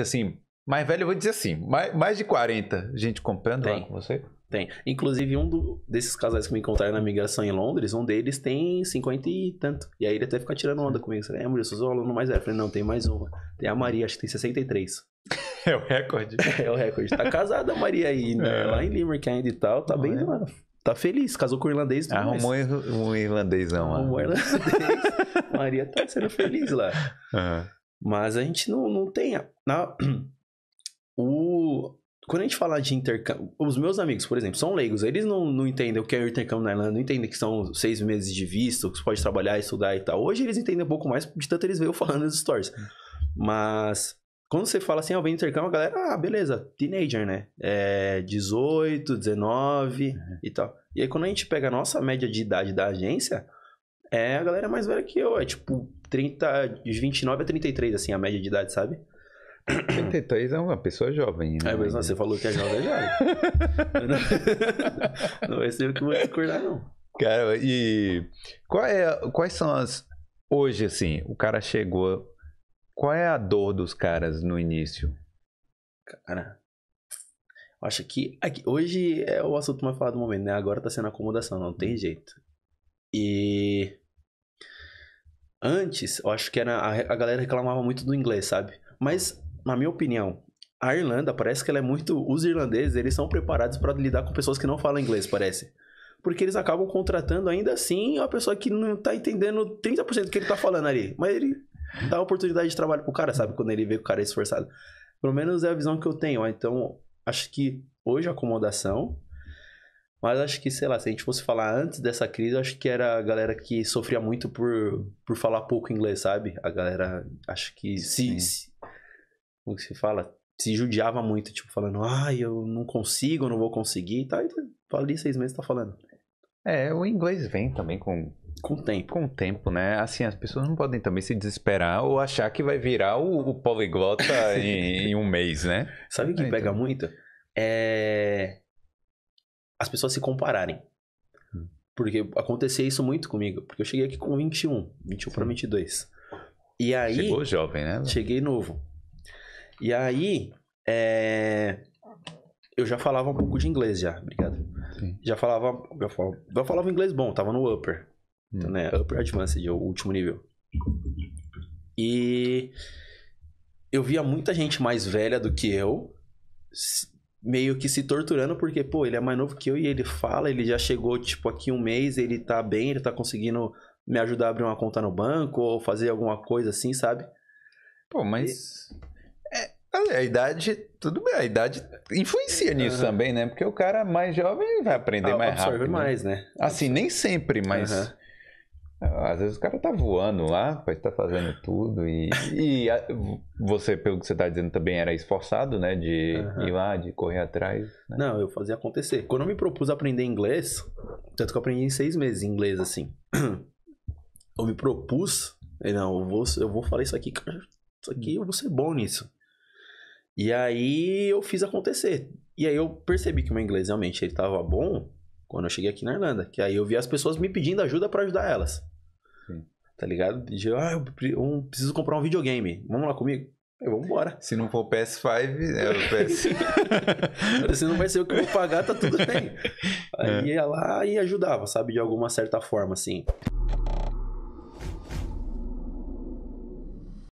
assim, mais velho eu vou dizer assim, mais, mais de 40 gente comprando tem, lá com você? Tem. Inclusive, um do, desses casais que me encontraram na migração em Londres, um deles tem 50 e tanto. E aí ele até fica tirando onda comigo. Falei, é, mulher, sou só aluno mais velho. Eu falei, não, tem mais uma. Tem a Maria, acho que tem 63. É o recorde. é o recorde. Tá casada a Maria aí, né? É. Lá em Limerick ainda e tal, tá não bem, é. mano. Tá feliz, casou com o irlandês. Arrumou mais. um irlandês, não. Arrumou um irlandês. Maria tá sendo feliz lá. Uhum. Mas a gente não, não tem. Na, o, quando a gente fala de intercâmbio, os meus amigos, por exemplo, são leigos, eles não, não entendem o que é o intercâmbio na Irlanda, não entendem que são seis meses de visto, que você pode trabalhar, estudar e tal. Hoje eles entendem um pouco mais, de tanto eles veem eu falando nos stories. Hum. Mas quando você fala assim, ó, ah, vem intercâmbio, a galera, ah, beleza, teenager, né? É 18, 19 uhum. e tal. E aí quando a gente pega a nossa média de idade da agência, é a galera é mais velha que eu. É tipo 30, de 29 a 33, assim, a média de idade, sabe? 33 é uma pessoa jovem, né? É, mas não, você falou que é jovem, é jovem. não vai ser o que vou discordar, não. Cara, e qual é, quais são as. Hoje, assim, o cara chegou. Qual é a dor dos caras no início? Cara, eu acho que aqui, é hoje é o assunto mais falado do momento, né? Agora tá sendo acomodação, não tem jeito. E antes, eu acho que era a, a galera reclamava muito do inglês, sabe? Mas na minha opinião, a Irlanda parece que ela é muito os irlandeses, eles são preparados para lidar com pessoas que não falam inglês, parece. Porque eles acabam contratando ainda assim uma pessoa que não tá entendendo 30% do que ele tá falando ali, mas ele dá oportunidade de trabalho pro cara, sabe? Quando ele vê que o cara é esforçado. Pelo menos é a visão que eu tenho, Então, acho que hoje a acomodação mas acho que, sei lá, se a gente fosse falar antes dessa crise, acho que era a galera que sofria muito por, por falar pouco inglês, sabe? A galera, acho que se, se Como que se fala? Se judiava muito, tipo, falando, ah, eu não consigo, eu não vou conseguir e tal. Tá, e então, ali seis meses tá falando. É, o inglês vem também com. Com o tempo. Com o tempo, né? Assim, as pessoas não podem também se desesperar ou achar que vai virar o, o poliglota em, em, um mês, né? Sabe o que é, pega então. muito? É as pessoas se compararem. Hum. Porque acontecia isso muito comigo. Porque eu cheguei aqui com 21, 21 para 22. E aí. Chegou jovem, né? Cheguei novo. E aí. É... Eu já falava um pouco de inglês já, obrigado. Sim. Já falava, já falava, falava inglês bom, tava no upper. Hum. Então, né, upper advanced, o último nível. E eu via muita gente mais velha do que eu meio que se torturando, porque, pô, ele é mais novo que eu e ele fala, ele já chegou, tipo, aqui um mês, ele tá bem, ele tá conseguindo me ajudar a abrir uma conta no banco ou fazer alguma coisa assim, sabe? Pô, mas. E... É, é a idade, tudo bem, a idade influencia nisso uhum. também, né? Porque o cara mais jovem vai aprender ah, mais rápido. Né? mais, né? Assim, nem sempre, mas. Uhum. Às vezes o cara tá voando lá, pode estar tá fazendo tudo e, e a, você, pelo que você tá dizendo, também era esforçado, né? De uhum. ir lá, de correr atrás. Né? Não, eu fazia acontecer. Quando eu me propus aprender inglês, tanto que eu aprendi em seis meses inglês, assim. Eu me propus, não, eu vou, eu vou falar isso aqui, cara, isso aqui eu vou ser bom nisso. E aí eu fiz acontecer. E aí eu percebi que o meu inglês realmente ele tava bom quando eu cheguei aqui na Irlanda, que aí eu vi as pessoas me pedindo ajuda para ajudar elas tá ligado? De, ah, eu preciso comprar um videogame, vamos lá comigo? vamos embora Se não for PS5, é o PS. Né, se não vai ser o que eu vou pagar, tá tudo bem. É. Aí é. ia lá e ajudava, sabe? De alguma certa forma, assim.